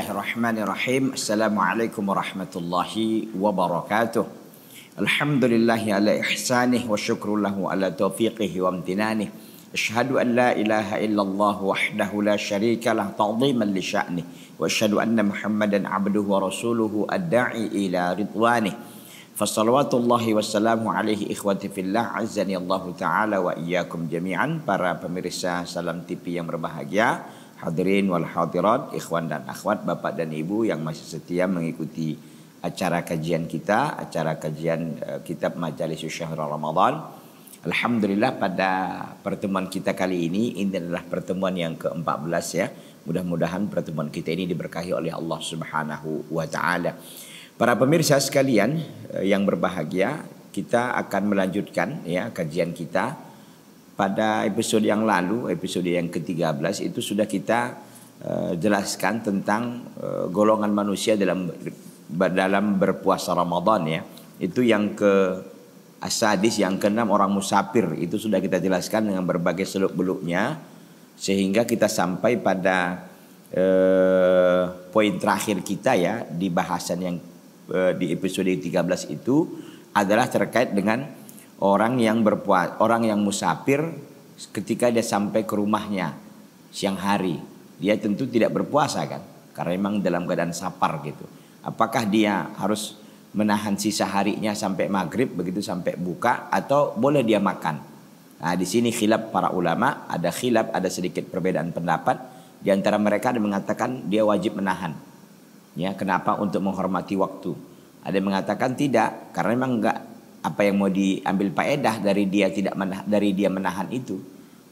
Bismillahirrahmanirrahim. Assalamualaikum warahmatullahi wabarakatuh. Alhamdulillahi ala ihsanih wa syukrullahu ala taufiqihi wa amtinanih. أشهد أن لا إله إلا الله وحده لا شريك له تعظيما لشأنه وأشهد أن محمدا عبده ورسوله الداعي إلى رضوانه فصلوات الله wassalamu alaihi ikhwati fillah azani Allah ta'ala wa iyyakum jami'an para pemirsa Salam TV yang berbahagia hadirin wal hadirat, ikhwan dan akhwat, bapak dan ibu yang masih setia mengikuti acara kajian kita, acara kajian uh, kitab Majalis Syahrul Ramadan. Alhamdulillah pada pertemuan kita kali ini ini adalah pertemuan yang ke-14 ya. Mudah-mudahan pertemuan kita ini diberkahi oleh Allah Subhanahu wa taala. Para pemirsa sekalian uh, yang berbahagia, kita akan melanjutkan ya kajian kita pada episode yang lalu, episode yang ke-13 itu sudah kita uh, jelaskan tentang uh, golongan manusia dalam dalam berpuasa Ramadan ya. Itu yang ke asadis yang keenam orang musafir itu sudah kita jelaskan dengan berbagai seluk-beluknya sehingga kita sampai pada eh, poin terakhir kita ya di bahasan yang eh, di episode 13 itu adalah terkait dengan orang yang berpuasa, orang yang musafir ketika dia sampai ke rumahnya siang hari, dia tentu tidak berpuasa kan? Karena memang dalam keadaan sapar gitu. Apakah dia harus menahan sisa harinya sampai maghrib begitu sampai buka atau boleh dia makan? Nah, di sini khilaf para ulama, ada khilaf, ada sedikit perbedaan pendapat. Di antara mereka ada mengatakan dia wajib menahan. Ya, kenapa? Untuk menghormati waktu. Ada yang mengatakan tidak, karena memang enggak apa yang mau diambil faedah dari dia tidak menahan, dari dia menahan itu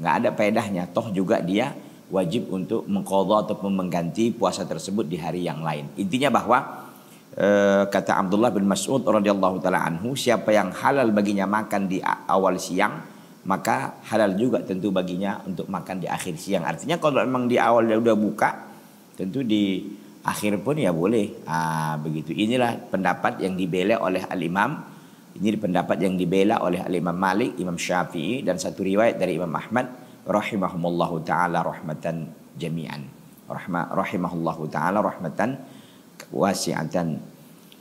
nggak ada faedahnya toh juga dia wajib untuk mengkodo atau mengganti puasa tersebut di hari yang lain intinya bahwa e, kata Abdullah bin Mas'ud radhiyallahu taala anhu siapa yang halal baginya makan di awal siang maka halal juga tentu baginya untuk makan di akhir siang artinya kalau memang di awal dia udah buka tentu di akhir pun ya boleh ah, begitu inilah pendapat yang dibela oleh al Imam ini pendapat yang dibela oleh Imam Malik, Imam Syafi'i dan satu riwayat dari Imam Ahmad rahimahumullahu taala rahmatan jami'an. Rahma, rahimahullahu taala rahmatan wasi'atan.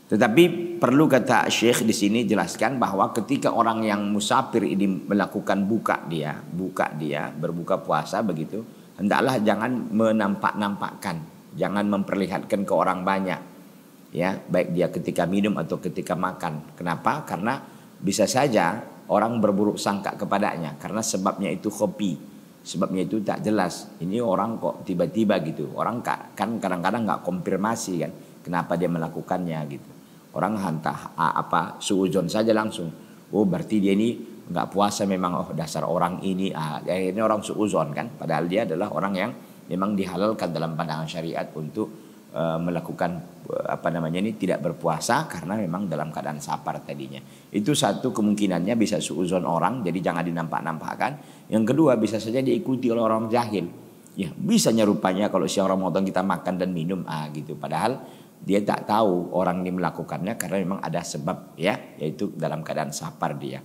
Tetapi perlu kata Syekh di sini jelaskan bahwa ketika orang yang musafir ini melakukan buka dia, buka dia, berbuka puasa begitu, hendaklah jangan menampak-nampakkan, jangan memperlihatkan ke orang banyak ya baik dia ketika minum atau ketika makan. Kenapa? Karena bisa saja orang berburuk sangka kepadanya karena sebabnya itu kopi. Sebabnya itu tak jelas. Ini orang kok tiba-tiba gitu. Orang kan kadang-kadang nggak konfirmasi kan kenapa dia melakukannya gitu. Orang hantah apa suuzon saja langsung. Oh berarti dia ini nggak puasa memang oh dasar orang ini ah ini orang suuzon kan padahal dia adalah orang yang memang dihalalkan dalam pandangan syariat untuk Eh, melakukan eh, apa namanya ini tidak berpuasa karena memang dalam keadaan sapar tadinya. Itu satu kemungkinannya bisa suuzon orang, jadi jangan dinampak-nampakkan. Yang kedua bisa saja diikuti oleh orang jahil. Ya, bisanya rupanya kalau orang Ramadan kita makan dan minum ah gitu. Padahal dia tak tahu orang ini melakukannya karena memang ada sebab ya, yaitu dalam keadaan sapar dia.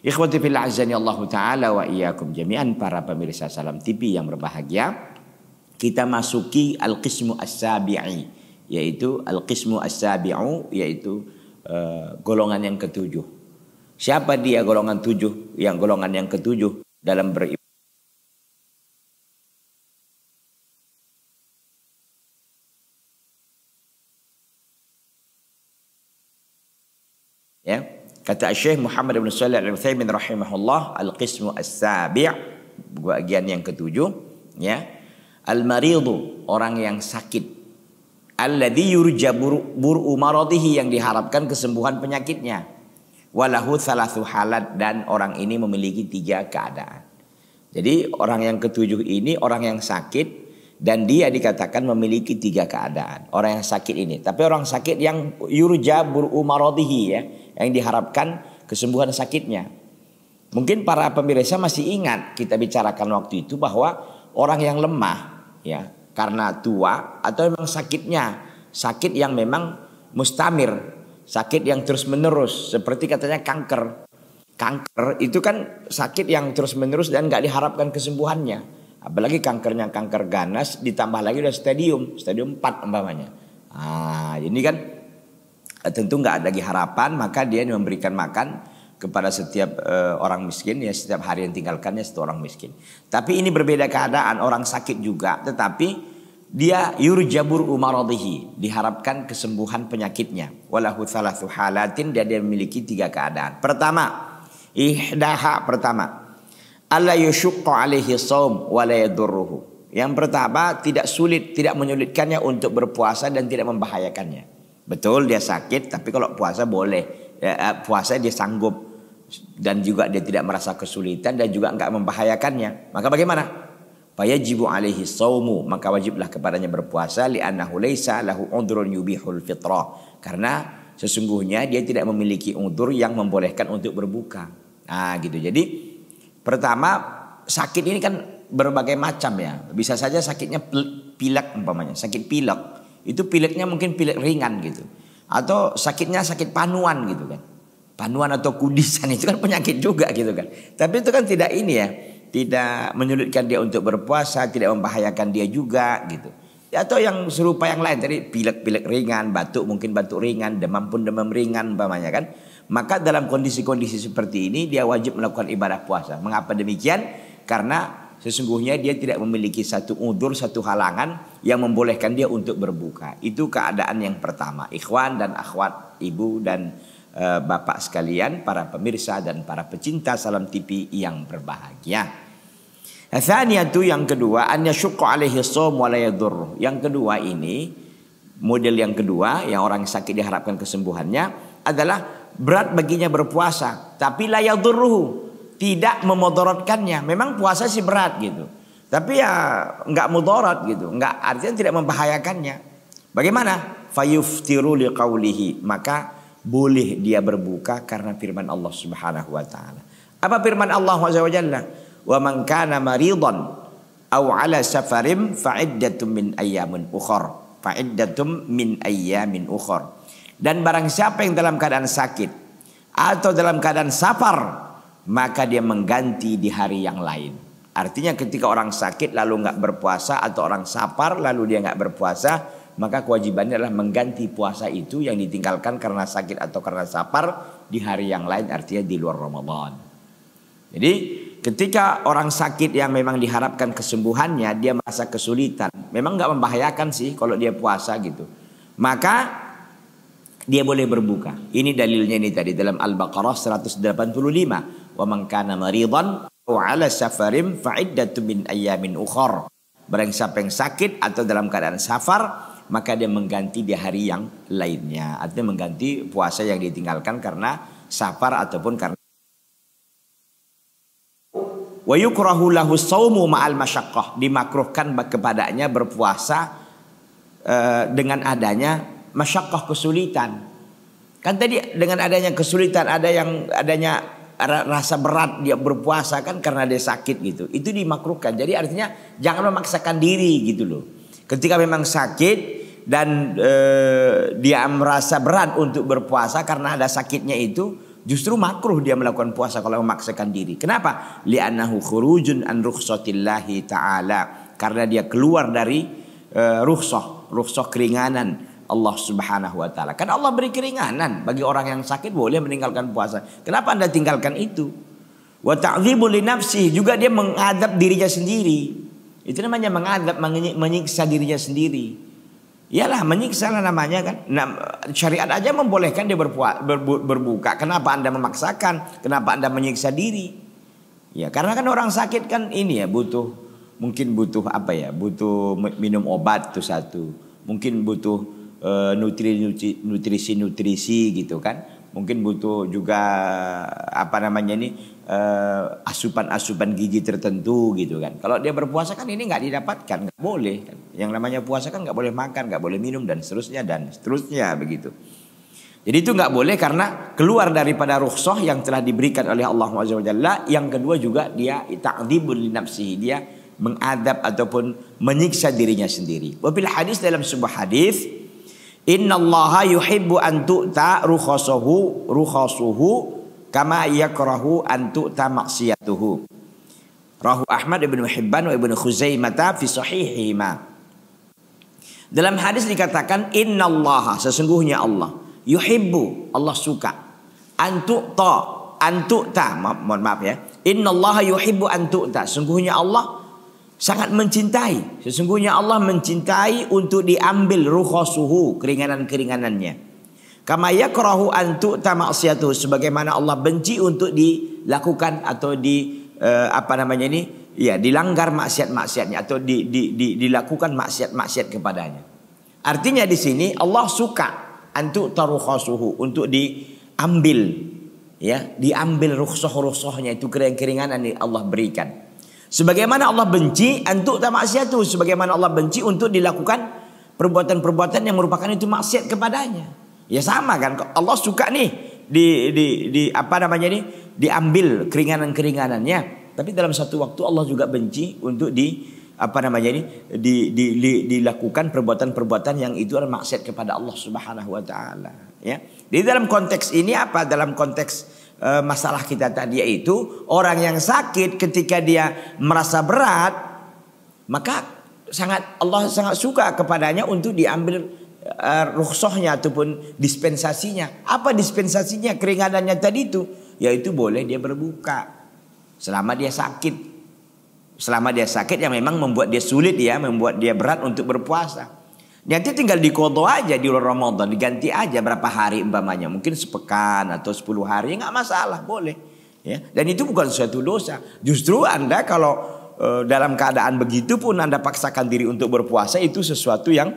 Ikhwati fillah azani ya Allah taala wa iyyakum jami'an para pemirsa Salam TV yang berbahagia kita masuki al-qismu as-sabi'i yaitu al-qismu as-sabi'u yaitu uh, golongan yang ketujuh. Siapa dia golongan tujuh? Yang golongan yang ketujuh dalam beribadah Ya. Kata Syekh Muhammad bin Shalih Al-Utsaimin rahimahullah, al-qismu as-sabi' bagian yang ketujuh, ya. Al-maridu orang yang sakit. Alladhi yurja bur'u maradihi yang diharapkan kesembuhan penyakitnya. Walahu salasu halat dan orang ini memiliki tiga keadaan. Jadi orang yang ketujuh ini orang yang sakit dan dia dikatakan memiliki tiga keadaan. Orang yang sakit ini, tapi orang sakit yang yurja bur'u maradihi ya, yang diharapkan kesembuhan sakitnya. Mungkin para pemirsa masih ingat kita bicarakan waktu itu bahwa orang yang lemah ya karena tua atau memang sakitnya sakit yang memang mustamir sakit yang terus menerus seperti katanya kanker kanker itu kan sakit yang terus menerus dan nggak diharapkan kesembuhannya apalagi kankernya kanker ganas ditambah lagi udah stadium stadium 4 umpamanya ah ini kan eh, tentu nggak ada lagi harapan maka dia memberikan makan kepada setiap uh, orang miskin ya setiap hari yang tinggalkannya satu orang miskin. Tapi ini berbeda keadaan orang sakit juga tetapi dia yurjabur umaradihi diharapkan kesembuhan penyakitnya walahu thalathu halatin dia, dia memiliki tiga keadaan. Pertama ihdaha pertama Allah yushuqqa alaihi saum wa la yadurruhu. Yang pertama tidak sulit tidak menyulitkannya untuk berpuasa dan tidak membahayakannya. Betul dia sakit tapi kalau puasa boleh ya, eh, puasa dia sanggup dan juga dia tidak merasa kesulitan dan juga enggak membahayakannya. Maka bagaimana? Fayajibu alaihi saumu, maka wajiblah kepadanya berpuasa annahu laisa lahu udhrun yubihul fitrah. Karena sesungguhnya dia tidak memiliki udur yang membolehkan untuk berbuka. Nah, gitu. Jadi pertama sakit ini kan berbagai macam ya. Bisa saja sakitnya pilek umpamanya, sakit pilek. Itu pileknya mungkin pilek ringan gitu. Atau sakitnya sakit panuan gitu kan panuan atau kudisan itu kan penyakit juga gitu kan. Tapi itu kan tidak ini ya, tidak menyulitkan dia untuk berpuasa, tidak membahayakan dia juga gitu. atau yang serupa yang lain tadi pilek-pilek ringan, batuk mungkin batuk ringan, demam pun demam ringan umpamanya kan. Maka dalam kondisi-kondisi seperti ini dia wajib melakukan ibadah puasa. Mengapa demikian? Karena sesungguhnya dia tidak memiliki satu udur, satu halangan yang membolehkan dia untuk berbuka. Itu keadaan yang pertama, ikhwan dan akhwat, ibu dan Eh, Bapak sekalian, para pemirsa dan para pecinta Salam TV yang berbahagia. itu yang kedua, annya syukur alaihi shawm wa Yang kedua ini, model yang kedua yang orang sakit diharapkan kesembuhannya adalah berat baginya berpuasa, tapi la tidak memotorotkannya. Memang puasa sih berat gitu. Tapi ya nggak mudarat gitu, nggak artinya tidak membahayakannya. Bagaimana? Fayuftiru liqaulihi. Maka boleh dia berbuka karena firman Allah Subhanahu wa taala. Apa firman Allah Subhanahu wa taala? Wa man kana maridan aw ala fa fa'iddatum min ayyamin ukhra. iddatun min ayyamin ukhra. Dan barang siapa yang dalam keadaan sakit atau dalam keadaan safar, maka dia mengganti di hari yang lain. Artinya ketika orang sakit lalu nggak berpuasa atau orang safar lalu dia nggak berpuasa, maka kewajibannya adalah mengganti puasa itu yang ditinggalkan karena sakit atau karena sapar di hari yang lain artinya di luar Ramadan. Jadi ketika orang sakit yang memang diharapkan kesembuhannya dia merasa kesulitan. Memang nggak membahayakan sih kalau dia puasa gitu. Maka dia boleh berbuka. Ini dalilnya ini tadi dalam Al-Baqarah 185. Wa man kana maridan ala safarin fa'iddatu min ayyamin ukhar. Barang siapa yang sakit atau dalam keadaan safar, maka dia mengganti di hari yang lainnya. Artinya mengganti puasa yang ditinggalkan karena safar ataupun karena wa yukrahu lahu saumu ma'al masyaqqah dimakruhkan kepadanya berpuasa e, dengan adanya masyaqqah kesulitan. Kan tadi dengan adanya kesulitan ada yang adanya rasa berat dia berpuasa kan karena dia sakit gitu. Itu dimakruhkan. Jadi artinya jangan memaksakan diri gitu loh. Ketika memang sakit dan eh, dia merasa berat untuk berpuasa karena ada sakitnya itu justru makruh dia melakukan puasa kalau memaksakan diri. Kenapa? Li'annahu khurujun an rukhsatillahi ta'ala. Karena dia keluar dari eh, rukhsah, rukhsah keringanan Allah Subhanahu wa taala. kan Allah beri keringanan bagi orang yang sakit boleh meninggalkan puasa. Kenapa Anda tinggalkan itu? Wa ta'dhibu li nafsi juga dia mengadab dirinya sendiri. Itu namanya mengadab menyiksa dirinya sendiri. Iyalah menyiksa lah namanya kan. Nah, syariat aja membolehkan dia berpua, ber, berbuka. Kenapa Anda memaksakan? Kenapa Anda menyiksa diri? Ya, karena kan orang sakit kan ini ya butuh mungkin butuh apa ya? Butuh minum obat tuh satu. Mungkin butuh eh, nutrisi-nutrisi nutrisi gitu kan. Mungkin butuh juga apa namanya ini Eh, asupan-asupan gigi tertentu gitu kan. Kalau dia berpuasa kan ini nggak didapatkan, nggak boleh. Kan. Yang namanya puasa kan nggak boleh makan, nggak boleh minum dan seterusnya dan seterusnya begitu. Jadi itu nggak boleh karena keluar daripada rukhsah yang telah diberikan oleh Allah SWT. Yang kedua juga dia ta'dibun li nafsihi, dia mengadab ataupun menyiksa dirinya sendiri. Wabil hadis dalam sebuah hadis Inna Allah yuhibbu an tu'ta rukhasuhu rukhasuhu kama yakrahu an tu'ta maksiatuhu. Rahu Ahmad ibnu Hibban wa ibnu Khuzaimah fi sahihihima. Dalam hadis dikatakan Inna Allah sesungguhnya Allah yuhibbu Allah suka antu'ta antu'ta ma mohon maaf ya Inna innallaha yuhibbu antu'ta sesungguhnya Allah sangat mencintai sesungguhnya Allah mencintai untuk diambil rukhasuhu keringanan-keringanannya Kama yakrahu antuk tamaksiatu sebagaimana Allah benci untuk dilakukan atau di uh, apa namanya ini ya dilanggar maksiat-maksiatnya atau di, di, di, dilakukan maksiat-maksiat kepadanya. Artinya di sini Allah suka antuk tarukhasuhu untuk diambil ya, diambil rukhsah-rukhsahnya itu kering keringan yang Allah berikan. Sebagaimana Allah benci antuk tamaksiatu sebagaimana Allah benci untuk dilakukan perbuatan-perbuatan yang merupakan itu maksiat kepadanya. Ya sama kan Allah suka nih di di di apa namanya ini diambil keringanan-keringanannya. Tapi dalam satu waktu Allah juga benci untuk di apa namanya ini di, di, di, dilakukan perbuatan-perbuatan yang itu adalah maksiat kepada Allah Subhanahu wa taala ya. di dalam konteks ini apa dalam konteks e, masalah kita tadi yaitu orang yang sakit ketika dia merasa berat maka sangat Allah sangat suka kepadanya untuk diambil uh, ataupun dispensasinya. Apa dispensasinya keringanannya tadi itu? Yaitu boleh dia berbuka selama dia sakit. Selama dia sakit yang memang membuat dia sulit ya, membuat dia berat untuk berpuasa. Nanti tinggal di dikodo aja di bulan Ramadan, diganti aja berapa hari umpamanya. Mungkin sepekan atau sepuluh hari, ya nggak masalah, boleh. Ya, dan itu bukan suatu dosa. Justru Anda kalau eh, dalam keadaan begitu pun Anda paksakan diri untuk berpuasa itu sesuatu yang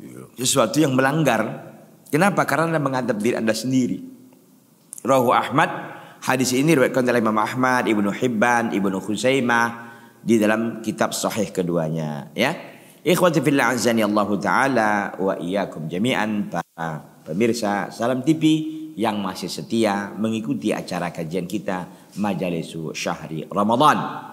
Ya, sesuatu yang melanggar. Kenapa? Karena Anda menghadap diri Anda sendiri. Rohu Ahmad, hadis ini riwayatkan oleh Imam Ahmad, Ibnu Hibban, Ibnu Khuzaimah di dalam kitab sahih keduanya, ya. Ikhwati fillah azani Allah taala wa iyyakum jami'an para pemirsa Salam TV yang masih setia mengikuti acara kajian kita Majalisu Syahri Ramadan.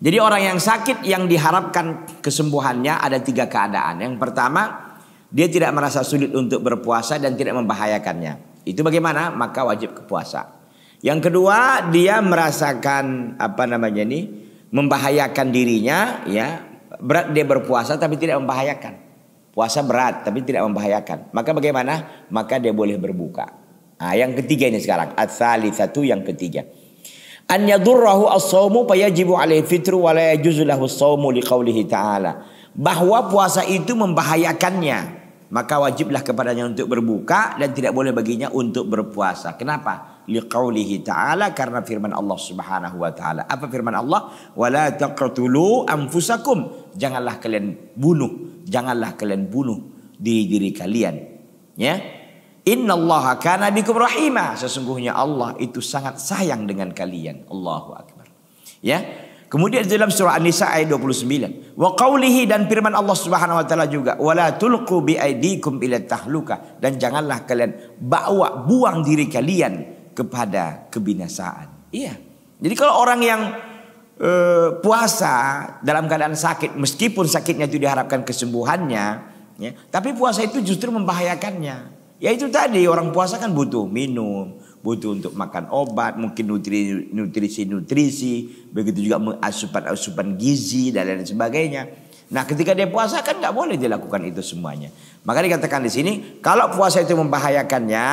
Jadi orang yang sakit yang diharapkan kesembuhannya ada tiga keadaan. Yang pertama, dia tidak merasa sulit untuk berpuasa dan tidak membahayakannya. Itu bagaimana? Maka wajib kepuasa. Yang kedua, dia merasakan apa namanya ini membahayakan dirinya, ya berat dia berpuasa tapi tidak membahayakan. Puasa berat tapi tidak membahayakan. Maka bagaimana? Maka dia boleh berbuka. Nah, yang ketiga ini sekarang, asal satu yang ketiga an yadurrahu as-sawmu fayajibu alaihi fitru wa la yajuzu lahu as-sawmu liqaulihi ta'ala bahwa puasa itu membahayakannya maka wajiblah kepadanya untuk berbuka dan tidak boleh baginya untuk berpuasa kenapa liqaulihi ta'ala karena firman Allah Subhanahu wa taala apa firman Allah wala taqtulu anfusakum janganlah kalian bunuh janganlah kalian bunuh di diri kalian ya Innallaha kana bikum rahima. Sesungguhnya Allah itu sangat sayang dengan kalian. Allahu akbar. Ya. Kemudian dalam surah An-Nisa ayat 29, wa qaulihi dan firman Allah Subhanahu wa taala juga, wala tulqu bi aidikum ila tahluka dan janganlah kalian bawa buang diri kalian kepada kebinasaan. Iya. Jadi kalau orang yang e, puasa dalam keadaan sakit meskipun sakitnya itu diharapkan kesembuhannya, ya, tapi puasa itu justru membahayakannya. Ya itu tadi orang puasa kan butuh minum, butuh untuk makan obat, mungkin nutrisi nutrisi begitu juga asupan asupan gizi dan lain sebagainya. Nah, ketika dia puasa kan nggak boleh dilakukan itu semuanya. Maka dikatakan di sini, kalau puasa itu membahayakannya,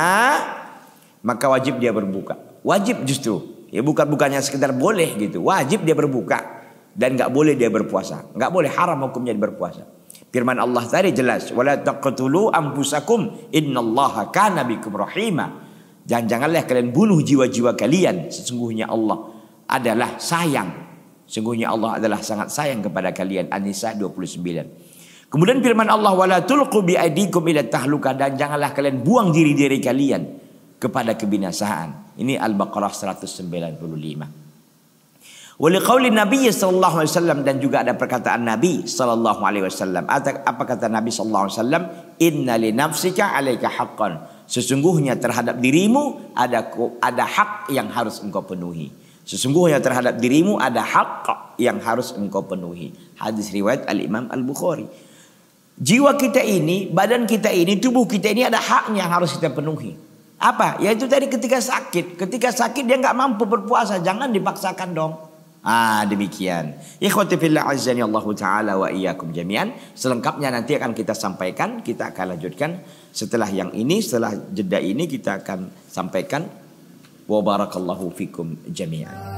maka wajib dia berbuka. Wajib justru, ya bukan bukannya sekedar boleh gitu, wajib dia berbuka dan nggak boleh dia berpuasa, nggak boleh haram hukumnya dia berpuasa. Firman Allah tadi jelas, wala taqtulu ambusakum innallaha kana bikum rahima. Dan janganlah kalian bunuh jiwa-jiwa kalian, sesungguhnya Allah adalah sayang. Sesungguhnya Allah adalah sangat sayang kepada kalian. An-Nisa 29. Kemudian firman Allah wala tulqu bi aidikum ila tahluka dan janganlah kalian buang diri diri kalian kepada kebinasaan. Ini Al-Baqarah 195. Wali Nabi sallallahu alaihi wasallam dan juga ada perkataan Nabi sallallahu alaihi wasallam. Apa kata Nabi sallallahu alaihi wasallam? Inna li nafsika alaika haqqan. Sesungguhnya terhadap dirimu ada ada hak yang harus engkau penuhi. Sesungguhnya terhadap dirimu ada hak yang harus engkau penuhi. Hadis riwayat Al-Imam Al-Bukhari. Jiwa kita ini, badan kita ini, tubuh kita ini ada haknya yang harus kita penuhi. Apa? Yaitu tadi ketika sakit. Ketika sakit dia nggak mampu berpuasa. Jangan dipaksakan dong. Ah demikian. Ikhwati fillah azani Allah taala wa iyyakum jami'an. Selengkapnya nanti akan kita sampaikan, kita akan lanjutkan setelah yang ini, setelah jeda ini kita akan sampaikan wa barakallahu fikum jami'an.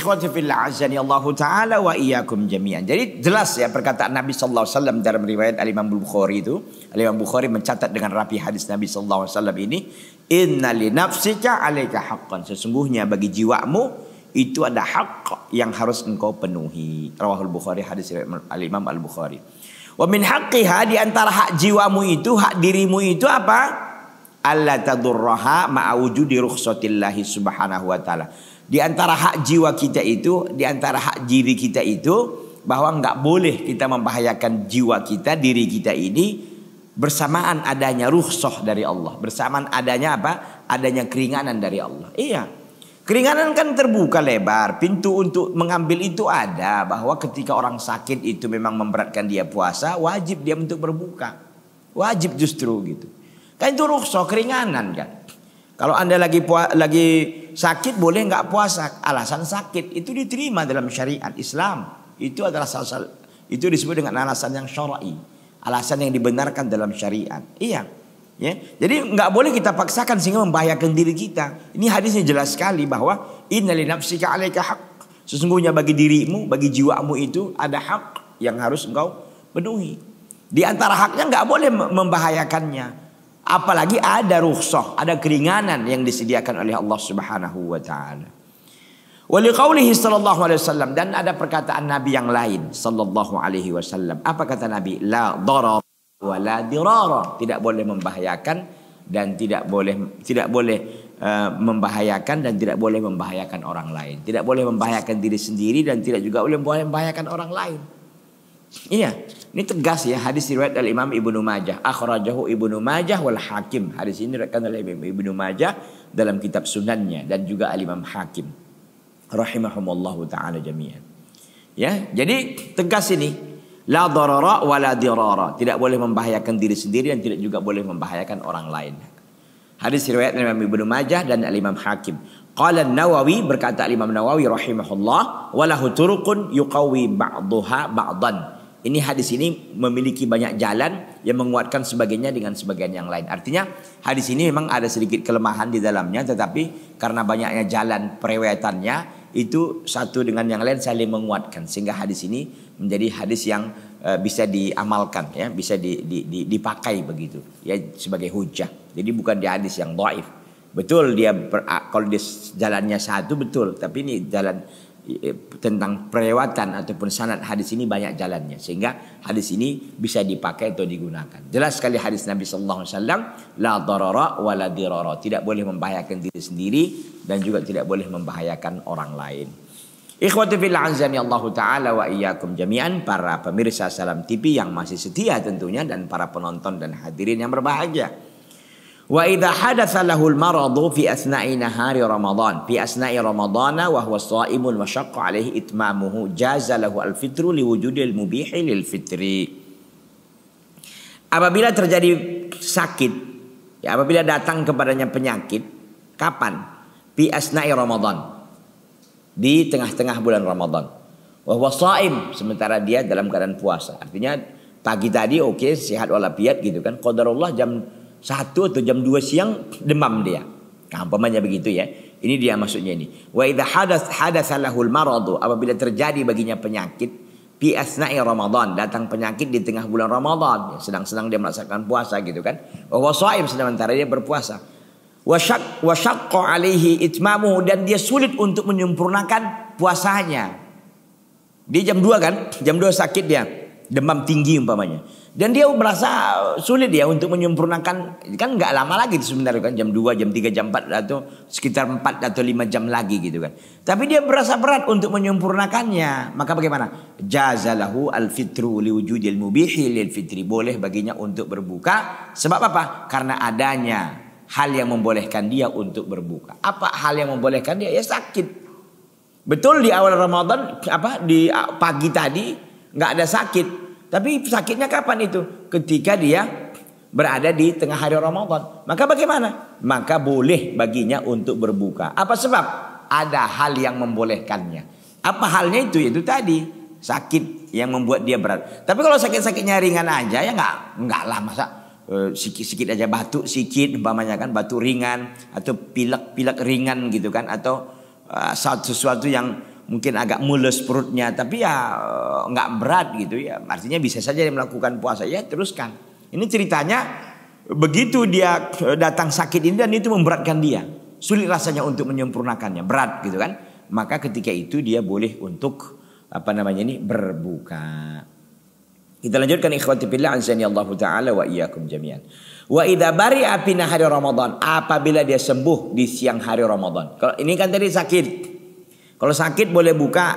Ikhwati azani ya Allah taala wa iyyakum jami'an. Jadi jelas ya perkataan Nabi sallallahu alaihi wasallam dalam riwayat Al Imam Bukhari itu, Al Imam Bukhari mencatat dengan rapi hadis Nabi sallallahu alaihi wasallam ini, inna li nafsika 'alaika haqqan. Sesungguhnya bagi jiwamu itu ada hak yang harus engkau penuhi. Rawahul Bukhari hadis Al Imam Al Bukhari. Wa min haqqiha di antara hak jiwamu itu, hak dirimu itu apa? Allah tadurraha ma'awujudi rukhsatillahi subhanahu wa ta'ala di antara hak jiwa kita itu, di antara hak diri kita itu bahwa nggak boleh kita membahayakan jiwa kita, diri kita ini bersamaan adanya ruhsoh dari Allah, bersamaan adanya apa? Adanya keringanan dari Allah. Iya. Keringanan kan terbuka lebar, pintu untuk mengambil itu ada bahwa ketika orang sakit itu memang memberatkan dia puasa, wajib dia untuk berbuka. Wajib justru gitu. Kan itu ruhsoh keringanan kan. Kalau Anda lagi lagi sakit boleh nggak puasa? Alasan sakit itu diterima dalam syariat Islam. Itu adalah salah itu disebut dengan alasan yang syar'i, alasan yang dibenarkan dalam syariat. Iya. Ya. Jadi nggak boleh kita paksakan sehingga membahayakan diri kita. Ini hadisnya jelas sekali bahwa innalil nafsika 'alaika haq. Sesungguhnya bagi dirimu, bagi jiwamu itu ada hak yang harus engkau penuhi. Di antara haknya nggak boleh membahayakannya. Apalagi ada rukhsah, ada keringanan yang disediakan oleh Allah Subhanahu wa taala. Waliqaulihi sallallahu alaihi wasallam dan ada perkataan Nabi yang lain sallallahu alaihi wasallam. Apa kata Nabi? La darar wa la dirara. Tidak boleh membahayakan dan tidak boleh tidak boleh uh, membahayakan dan tidak boleh membahayakan orang lain. Tidak boleh membahayakan diri sendiri dan tidak juga boleh membahayakan orang lain. Iya, ini tegas ya hadis riwayat dari Imam Ibnu Majah. Akhrajahu Ibnu Majah wal Hakim. Hadis ini diriwayatkan oleh Imam Ibnu Majah dalam kitab Sunannya dan juga Al Imam Hakim rahimahumullahu taala jami'an. Ya, jadi tegas ini La darara wa la dirara. Tidak boleh membahayakan diri sendiri dan tidak juga boleh membahayakan orang lain. Hadis riwayat Imam Ibnu Majah dan al Imam Hakim. Qala Nawawi berkata al Imam Nawawi rahimahullah walahu turuqun yuqawi ba'daha ba'dan ini hadis ini memiliki banyak jalan yang menguatkan sebagainya dengan sebagian yang lain. Artinya hadis ini memang ada sedikit kelemahan di dalamnya tetapi karena banyaknya jalan perewetannya itu satu dengan yang lain saling menguatkan sehingga hadis ini menjadi hadis yang eh, bisa diamalkan ya, bisa dipakai begitu ya sebagai hujah. Jadi bukan di hadis yang dhaif. Betul dia kalau dia jalannya satu betul, tapi ini jalan tentang perlewatan ataupun sanad hadis ini banyak jalannya sehingga hadis ini bisa dipakai atau digunakan. Jelas sekali hadis Nabi sallallahu alaihi wasallam la darara wa Tidak boleh membahayakan diri sendiri dan juga tidak boleh membahayakan orang lain. Ikhwati fillah anzani ya Allah taala wa iyyakum jami'an para pemirsa Salam TV yang masih setia tentunya dan para penonton dan hadirin yang berbahagia. Wa idha hadatsa lahul maradu fi asna'i nahari ramadhan fi asna'i ramadhana wa huwa sha'imun wa syaqqa alaihi itmamuhu jaza lahu al-fitru liwujudil mubihi lil fitri. Apabila terjadi sakit, ya apabila datang kepadanya penyakit, kapan? Fi asna'i ramadhan Di tengah-tengah bulan ramadhan Wa huwa sa'im sementara dia dalam keadaan puasa. Artinya pagi tadi oke okay, sehat walafiat gitu kan. Qadarullah jam satu atau jam dua siang demam dia. Nah, umpamanya begitu ya. Ini dia maksudnya ini. Wa idha hadas hadasalahul maradu apabila terjadi baginya penyakit Pi asna'i Ramadan datang penyakit di tengah bulan Ramadan ya, sedang-sedang dia merasakan puasa gitu kan. Wa shaim sementara dia berpuasa. Wa syak alihi itmamu. alaihi dan dia sulit untuk menyempurnakan puasanya. Dia jam dua kan? Jam dua sakit dia. Demam tinggi umpamanya. Dan dia merasa sulit ya untuk menyempurnakan kan nggak lama lagi sebenarnya kan jam 2, jam 3, jam 4 atau sekitar 4 atau 5 jam lagi gitu kan. Tapi dia merasa berat untuk menyempurnakannya. Maka bagaimana? Jazalahu al-fitru liwujudil mubihi lil fitri boleh baginya untuk berbuka. Sebab apa? Karena adanya hal yang membolehkan dia untuk berbuka. Apa hal yang membolehkan dia? Ya sakit. Betul di awal Ramadan apa di ah, pagi tadi nggak ada sakit, tapi sakitnya kapan itu? Ketika dia berada di tengah hari Ramadan. Maka bagaimana? Maka boleh baginya untuk berbuka. Apa sebab? Ada hal yang membolehkannya. Apa halnya itu? Itu tadi sakit yang membuat dia berat. Tapi kalau sakit-sakitnya ringan aja ya nggak nggak lah masa eh, sikit-sikit aja batuk sikit umpamanya kan batuk ringan atau pilek-pilek ringan gitu kan atau uh, sesuatu yang mungkin agak mulus perutnya tapi ya eh, nggak berat gitu ya artinya bisa saja dia melakukan puasa ya teruskan ini ceritanya begitu dia eh, datang sakit ini dan itu memberatkan dia sulit rasanya untuk menyempurnakannya berat gitu kan maka ketika itu dia boleh untuk apa namanya ini berbuka kita lanjutkan ikhwati fillah anzani Allah taala wa iyyakum jami'an Wa idza bari'a hari Ramadan, apabila dia sembuh di siang hari Ramadan. Kalau ini kan tadi sakit. Kalau sakit boleh buka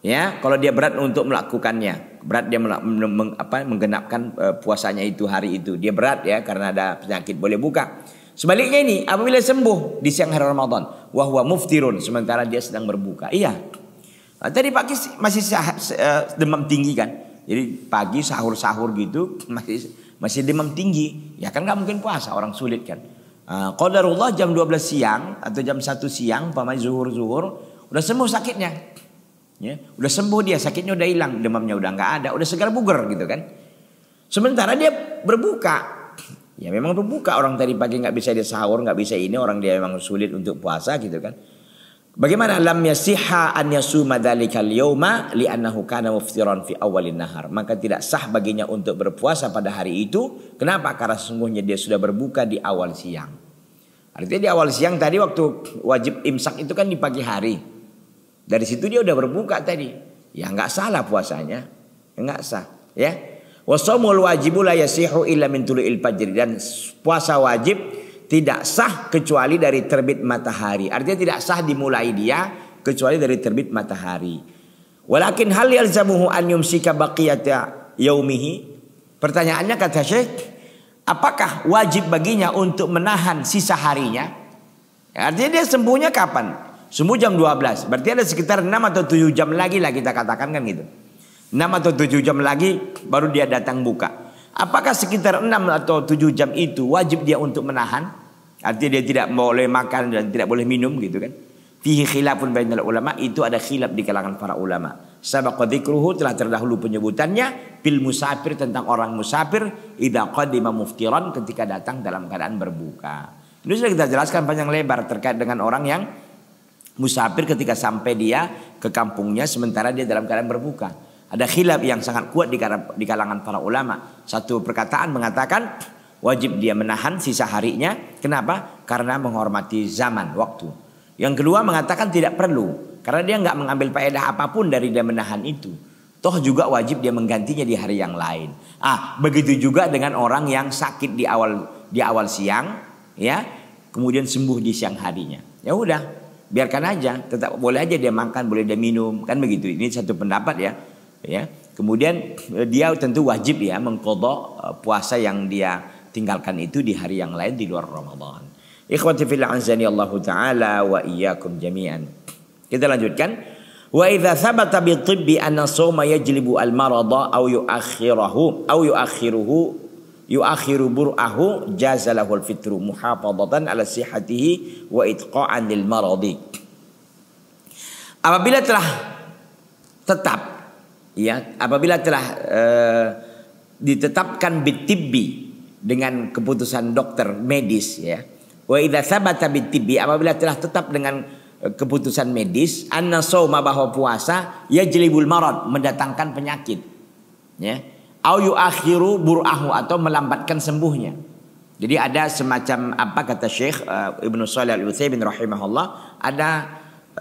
ya, kalau dia berat untuk melakukannya. Berat dia meng, apa, menggenapkan uh, puasanya itu hari itu. Dia berat ya karena ada penyakit boleh buka. Sebaliknya ini apabila sembuh di siang hari Ramadan, wahwa muftirun sementara dia sedang berbuka. Iya. Nah, tadi pagi masih sah, uh, demam tinggi kan. Jadi pagi sahur-sahur gitu masih masih demam tinggi. Ya kan nggak mungkin puasa orang sulit kan. Uh, Qadarullah jam 12 siang atau jam 1 siang pamai zuhur-zuhur Udah sembuh sakitnya. Ya, udah sembuh dia, sakitnya udah hilang, demamnya udah nggak ada, udah segar bugar gitu kan. Sementara dia berbuka. Ya memang berbuka orang tadi pagi nggak bisa dia sahur, nggak bisa ini orang dia memang sulit untuk puasa gitu kan. Bagaimana lam yasiha an yasuma dzalikal yauma li'annahu kana muftiran fi awalin nahar. Maka tidak sah baginya untuk berpuasa pada hari itu. Kenapa? Karena sesungguhnya dia sudah berbuka di awal siang. Artinya di awal siang tadi waktu wajib imsak itu kan di pagi hari. Dari situ dia udah berbuka tadi. Ya nggak salah puasanya. Nggak sah. Ya. Wasomul wajibu la yasihu illa min Dan puasa wajib tidak sah kecuali dari terbit matahari. Artinya tidak sah dimulai dia kecuali dari terbit matahari. Walakin hal yalzamuhu an yumsika baqiyata yaumihi. Pertanyaannya kata Syekh, apakah wajib baginya untuk menahan sisa harinya? Artinya dia sembuhnya kapan? Subuh jam 12. Berarti ada sekitar 6 atau 7 jam lagi lah kita katakan kan gitu. 6 atau 7 jam lagi baru dia datang buka. Apakah sekitar 6 atau 7 jam itu wajib dia untuk menahan? Artinya dia tidak boleh makan dan tidak boleh minum gitu kan. Fihi khilafun bainal ulama itu ada khilaf di kalangan para ulama. Sabaqa dzikruhu telah terdahulu penyebutannya bil musafir tentang orang musafir idza qadima muftiran ketika datang dalam keadaan berbuka. Ini sudah kita jelaskan panjang lebar terkait dengan orang yang Musafir ketika sampai dia ke kampungnya sementara dia dalam keadaan berbuka. Ada khilaf yang sangat kuat di kalangan para ulama. Satu perkataan mengatakan wajib dia menahan sisa harinya. Kenapa? Karena menghormati zaman, waktu. Yang kedua mengatakan tidak perlu. Karena dia nggak mengambil faedah apapun dari dia menahan itu. Toh juga wajib dia menggantinya di hari yang lain. Ah, begitu juga dengan orang yang sakit di awal di awal siang, ya, kemudian sembuh di siang harinya. Ya udah, biarkan aja tetap boleh aja dia makan boleh dia minum kan begitu ini satu pendapat ya ya kemudian eh, dia tentu wajib ya mengkodok eh, puasa yang dia tinggalkan itu di hari yang lain di luar Ramadan ikhwati fil anzani Allah taala wa iyyakum jami'an kita lanjutkan wa idza thabata bi tibbi anna sawma yajlibu al marada aw yuakhiruhu aw yuakhiruhu yuakhiru bur'ahu jazalahul fitru muhafadatan ala sihatihi wa itqa'an lil Apabila telah tetap ya, apabila telah e, ditetapkan bitibbi dengan keputusan dokter medis ya. Wa idza sabata bitibbi apabila telah tetap dengan eh, keputusan medis anna sauma bahwa puasa ya jelibul marad mendatangkan penyakit ya Ayu akhiru burahu atau melambatkan sembuhnya. Jadi ada semacam apa kata Syekh uh, Ibnu Shalih Al-Utsaimin rahimahullah, ada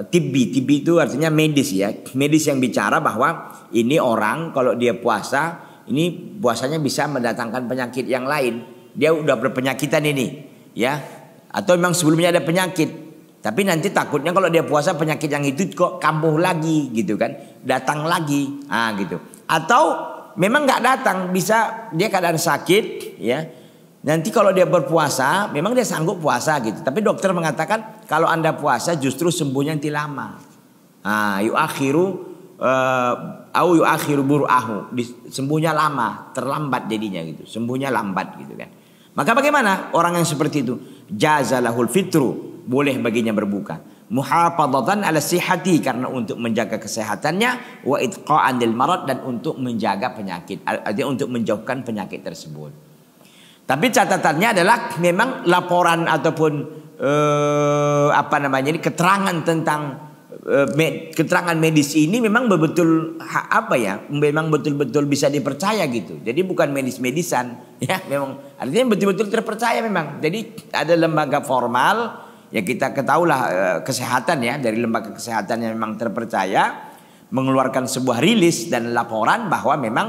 tibbi, eh, tibbi itu artinya medis ya. Medis yang bicara bahwa ini orang kalau dia puasa, ini puasanya bisa mendatangkan penyakit yang lain. Dia udah berpenyakitan ini, ya. Atau memang sebelumnya ada penyakit, tapi nanti takutnya kalau dia puasa penyakit yang itu kok kambuh lagi gitu kan, datang lagi, ah gitu. Atau memang nggak datang bisa dia keadaan sakit ya nanti kalau dia berpuasa memang dia sanggup puasa gitu tapi dokter mengatakan kalau anda puasa justru sembuhnya nanti lama ah yuk akhiru eh, au yuk akhiru buru buruahu sembuhnya lama terlambat jadinya gitu sembuhnya lambat gitu kan maka bagaimana orang yang seperti itu jazalahul fitru boleh baginya berbuka muhafadatan ala sihati karena untuk menjaga kesehatannya wa itqa'an lil marad dan untuk menjaga penyakit artinya untuk menjauhkan penyakit tersebut tapi catatannya adalah memang laporan ataupun eh, apa namanya ini keterangan tentang eh, keterangan medis ini memang betul apa ya memang betul-betul bisa dipercaya gitu jadi bukan medis-medisan ya memang artinya betul-betul terpercaya memang jadi ada lembaga formal ya kita ketahulah eh, kesehatan ya dari lembaga kesehatan yang memang terpercaya mengeluarkan sebuah rilis dan laporan bahwa memang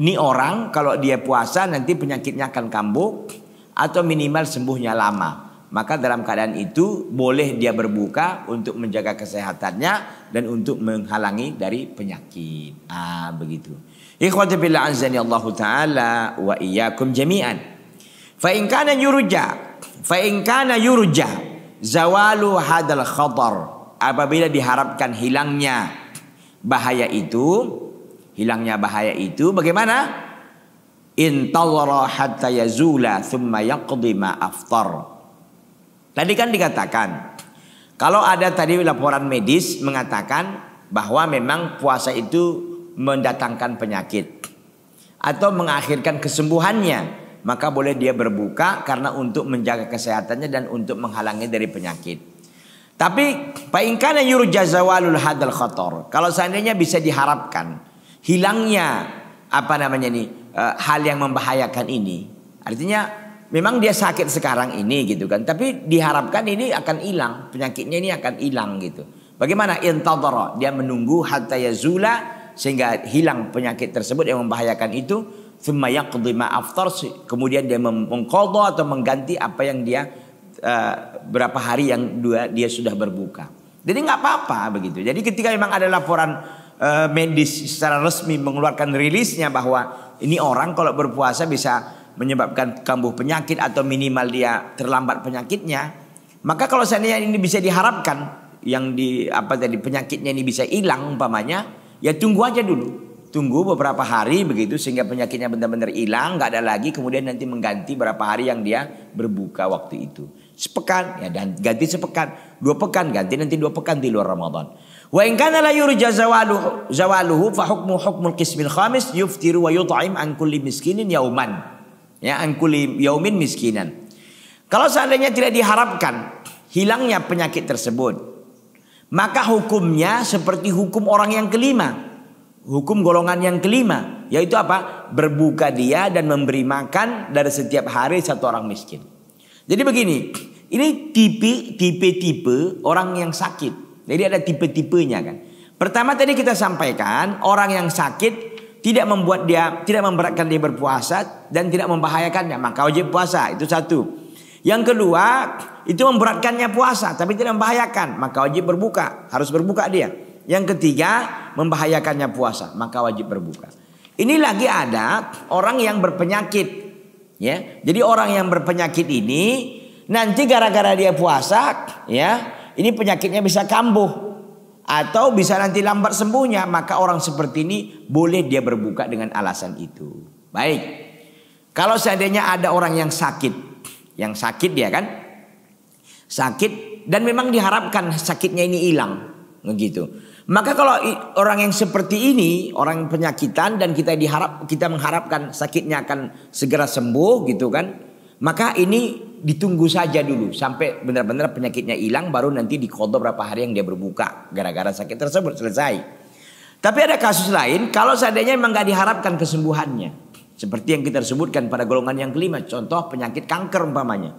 ini orang kalau dia puasa nanti penyakitnya akan kambuh atau minimal sembuhnya lama. Maka dalam keadaan itu boleh dia berbuka untuk menjaga kesehatannya dan untuk menghalangi dari penyakit. Ah begitu. Ikhwati billah anzani Allah taala wa iyyakum jami'an. Fa in kana yurja fa in kana yurja zawalu hadal khotor apabila diharapkan hilangnya bahaya itu hilangnya bahaya itu bagaimana intawara hatta yazula thumma yaqdi ma aftar tadi kan dikatakan kalau ada tadi laporan medis mengatakan bahwa memang puasa itu mendatangkan penyakit atau mengakhirkan kesembuhannya maka boleh dia berbuka karena untuk menjaga kesehatannya dan untuk menghalangi dari penyakit. Tapi paingkana yurjazawalul hadal kotor. Kalau seandainya bisa diharapkan hilangnya apa namanya ini e, hal yang membahayakan ini. Artinya memang dia sakit sekarang ini gitu kan. Tapi diharapkan ini akan hilang penyakitnya ini akan hilang gitu. Bagaimana intadara dia menunggu hatta yazula sehingga hilang penyakit tersebut yang membahayakan itu kemudian dia mengkodo atau mengganti apa yang dia uh, berapa hari yang dua dia sudah berbuka. Jadi nggak apa-apa begitu. Jadi ketika memang ada laporan uh, medis secara resmi mengeluarkan rilisnya bahwa ini orang kalau berpuasa bisa menyebabkan kambuh penyakit atau minimal dia terlambat penyakitnya, maka kalau seandainya ini bisa diharapkan yang di apa tadi penyakitnya ini bisa hilang umpamanya, ya tunggu aja dulu tunggu beberapa hari begitu sehingga penyakitnya benar-benar hilang nggak ada lagi kemudian nanti mengganti berapa hari yang dia berbuka waktu itu sepekan ya dan ganti sepekan dua pekan ganti nanti dua pekan di luar Ramadan wa in kana la yurja zawaluhu zawaluhu fa hukmu hukmul qismil khamis yuftiru wa yut'im an kulli miskinin yauman ya an kulli yaumin miskinan kalau seandainya tidak diharapkan hilangnya penyakit tersebut maka hukumnya seperti hukum orang yang kelima hukum golongan yang kelima yaitu apa berbuka dia dan memberi makan dari setiap hari satu orang miskin jadi begini ini tipe tipe tipe orang yang sakit jadi ada tipe tipenya kan pertama tadi kita sampaikan orang yang sakit tidak membuat dia tidak memberatkan dia berpuasa dan tidak membahayakannya maka wajib puasa itu satu yang kedua, itu memberatkannya puasa tapi tidak membahayakan, maka wajib berbuka, harus berbuka dia. Yang ketiga, membahayakannya puasa, maka wajib berbuka. Ini lagi ada orang yang berpenyakit. Ya. Jadi orang yang berpenyakit ini nanti gara-gara dia puasa, ya, ini penyakitnya bisa kambuh atau bisa nanti lambat sembuhnya, maka orang seperti ini boleh dia berbuka dengan alasan itu. Baik. Kalau seandainya ada orang yang sakit, yang sakit dia kan sakit dan memang diharapkan sakitnya ini hilang begitu. Maka kalau orang yang seperti ini, orang penyakitan dan kita diharap kita mengharapkan sakitnya akan segera sembuh gitu kan. Maka ini ditunggu saja dulu sampai benar-benar penyakitnya hilang baru nanti dikodok berapa hari yang dia berbuka gara-gara sakit tersebut selesai. Tapi ada kasus lain kalau seandainya memang gak diharapkan kesembuhannya. Seperti yang kita sebutkan pada golongan yang kelima contoh penyakit kanker umpamanya.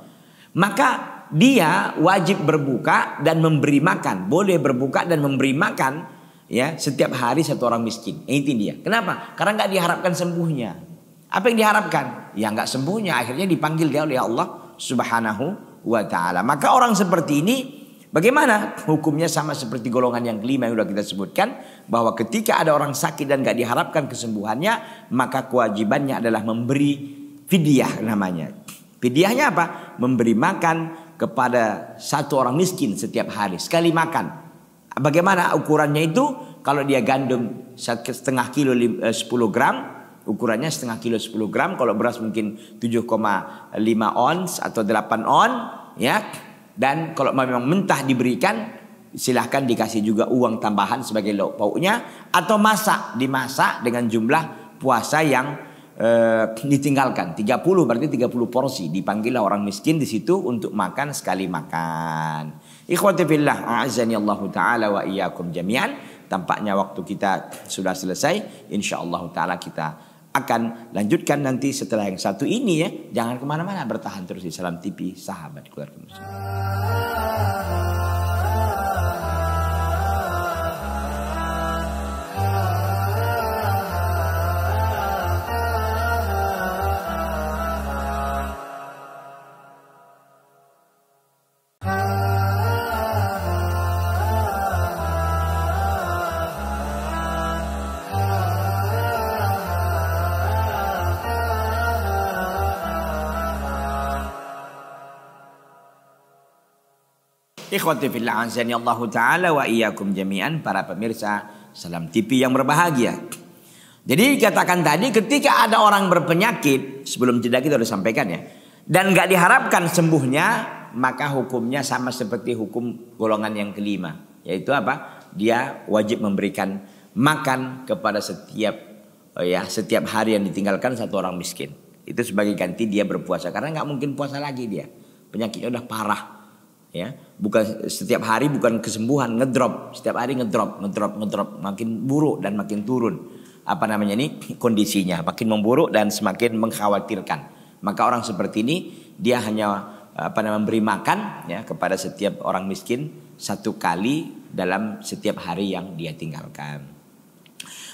Maka dia wajib berbuka dan memberi makan. Boleh berbuka dan memberi makan ya setiap hari satu orang miskin. Itu dia. Kenapa? Karena nggak diharapkan sembuhnya. Apa yang diharapkan? Ya nggak sembuhnya. Akhirnya dipanggil dia oleh Allah Subhanahu wa taala. Maka orang seperti ini bagaimana? Hukumnya sama seperti golongan yang kelima yang sudah kita sebutkan bahwa ketika ada orang sakit dan nggak diharapkan kesembuhannya, maka kewajibannya adalah memberi fidyah namanya. Fidyahnya apa? Memberi makan, kepada satu orang miskin setiap hari sekali makan. Bagaimana ukurannya itu? Kalau dia gandum setengah kilo 10 eh, gram, ukurannya setengah kilo 10 gram. Kalau beras mungkin 7,5 ons atau 8 ons ya. Dan kalau memang mentah diberikan, silahkan dikasih juga uang tambahan sebagai lauk pauknya. Atau masak, dimasak dengan jumlah puasa yang eh, ditinggalkan 30 berarti 30 porsi dipanggillah orang miskin di situ untuk makan sekali makan ikhwati fillah a'azani Allah taala wa iyyakum jami'an tampaknya waktu kita sudah selesai insyaallah taala kita akan lanjutkan nanti setelah yang satu ini ya jangan kemana-mana bertahan terus di salam TV sahabat keluarga muslim Ikhwati fil Allah taala wa iyyakum jami'an para pemirsa Salam TV yang berbahagia. Jadi katakan tadi ketika ada orang berpenyakit sebelum jeda kita sudah sampaikan ya dan nggak diharapkan sembuhnya maka hukumnya sama seperti hukum golongan yang kelima yaitu apa dia wajib memberikan makan kepada setiap oh ya setiap hari yang ditinggalkan satu orang miskin itu sebagai ganti dia berpuasa karena nggak mungkin puasa lagi dia penyakitnya udah parah ya bukan setiap hari bukan kesembuhan ngedrop setiap hari ngedrop ngedrop ngedrop makin buruk dan makin turun apa namanya ini kondisinya makin memburuk dan semakin mengkhawatirkan maka orang seperti ini dia hanya apa namanya memberi makan ya kepada setiap orang miskin satu kali dalam setiap hari yang dia tinggalkan.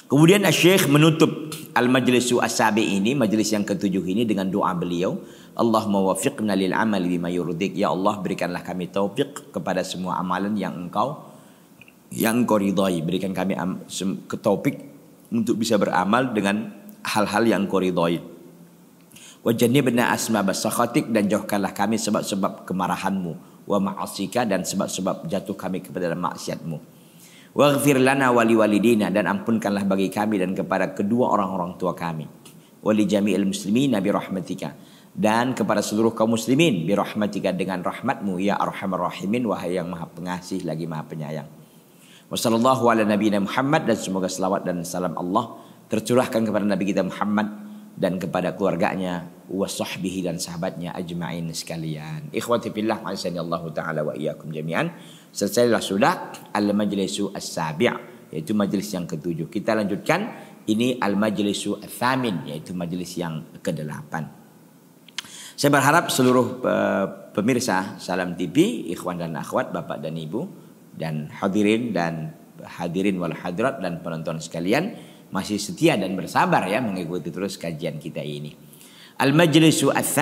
Kemudian Syekh menutup al-majlisu asabi ini, majelis yang ketujuh ini dengan doa beliau Allahumma wafiqna lil amali bima yurdik. Ya Allah berikanlah kami taufik kepada semua amalan yang engkau yang engkau ridhai. Berikan kami taufik untuk bisa beramal dengan hal-hal yang engkau ridhai. benar asma basakhatik dan jauhkanlah kami sebab-sebab kemarahanmu. Wa ma'asika dan sebab-sebab jatuh kami kepada maksiatmu. Waghfir lana wali walidina dan ampunkanlah bagi kami dan kepada kedua orang-orang tua kami. Wali jami'il muslimin nabi rahmatika dan kepada seluruh kaum muslimin rahmatika dengan rahmatmu ya arhamar rahimin wahai yang maha pengasih lagi maha penyayang Wassallallahu ala nabiyina Muhammad dan semoga selawat dan salam Allah tercurahkan kepada nabi kita Muhammad dan kepada keluarganya wasahbihi dan sahabatnya ajma'in sekalian ikhwati fillah azani Allah taala wa iyyakum jami'an selesailah sudah al majlisu as-sabi' yaitu majlis yang ketujuh kita lanjutkan ini al majlisu ats yaitu majlis yang kedelapan saya berharap seluruh eh, pemirsa Salam TV, ikhwan dan akhwat, bapak dan ibu, dan hadirin dan hadirin wal hadirat dan penonton sekalian masih setia dan bersabar ya mengikuti terus kajian kita ini. Al majlisu ats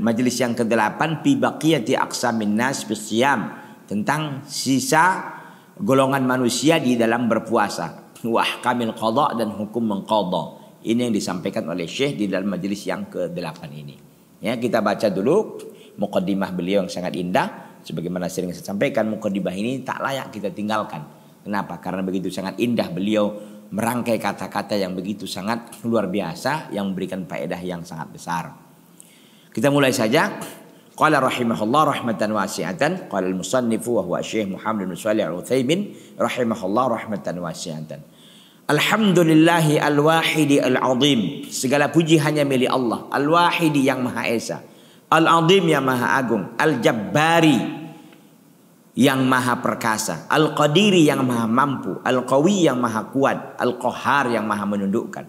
majlis yang ke-8 fi baqiyati aqsamin nas bisiyam tentang sisa golongan manusia di dalam berpuasa. Wah kamil qada dan hukum mengqada. Ini yang disampaikan oleh Syekh di dalam majelis yang ke-8 ini. Ya, kita baca dulu mukadimah beliau yang sangat indah sebagaimana sering saya sampaikan mukadimah ini tak layak kita tinggalkan. Kenapa? Karena begitu sangat indah beliau merangkai kata-kata yang begitu sangat luar biasa yang memberikan faedah yang sangat besar. Kita mulai saja. Qala rahimahullah rahmatan wasi'atan qala al-musannif wa huwa Syekh Muhammad bin Shalih Al-Utsaimin rahimahullah rahmatan wasi'atan. Alhamdulillahi al-wahidi al-azim. Segala puji hanya milik Allah. Al-wahidi yang maha esa. Al-azim yang maha agung. Al-jabbari yang maha perkasa. Al-qadiri yang maha mampu. Al-qawi yang maha kuat. Al-qahar yang maha menundukkan.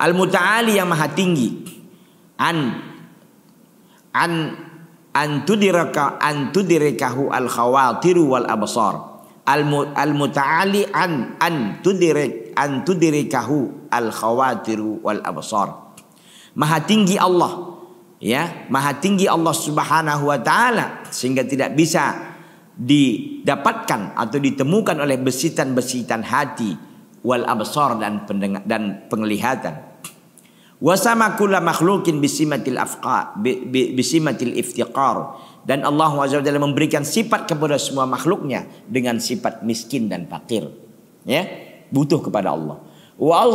Al-muta'ali yang maha tinggi. An an antudiraka antudirikahu al-khawatiru wal absar. Al-muta'ali an an antudirikahu al khawatiru wal absar. Maha tinggi Allah ya, maha tinggi Allah Subhanahu wa taala sehingga tidak bisa didapatkan atau ditemukan oleh besitan-besitan hati wal absar dan pendengar dan penglihatan. Wasama kulla makhlukin bisimatil afqa bisimatil iftiqar dan Allah Azza memberikan sifat kepada semua makhluknya dengan sifat miskin dan fakir. Ya butuh kepada Allah. Wa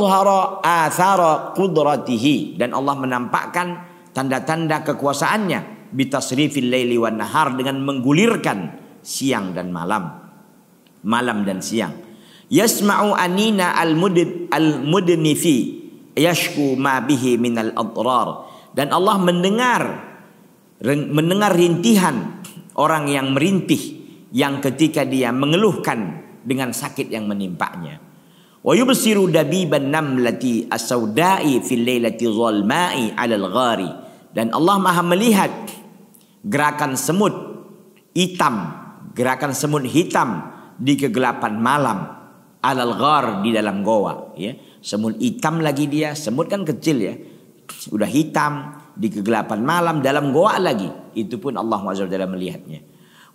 qudratihi dan Allah menampakkan tanda-tanda kekuasaannya bitasrifil laili wan nahar dengan menggulirkan siang dan malam. Malam dan siang. Yasma'u anina al-mudin al-mudni yashku ma bihi minal adrar dan Allah mendengar mendengar rintihan orang yang merintih yang ketika dia mengeluhkan dengan sakit yang menimpanya. Wa yubsiru dabiban namlati as-saudai fil lailati zalma'i 'alal ghari. Dan Allah Maha melihat gerakan semut hitam, gerakan semut hitam di kegelapan malam 'alal ghar di dalam goa, ya. Semut hitam lagi dia, semut kan kecil ya. Sudah hitam di kegelapan malam dalam goa lagi. Itu pun Allah Azza melihatnya.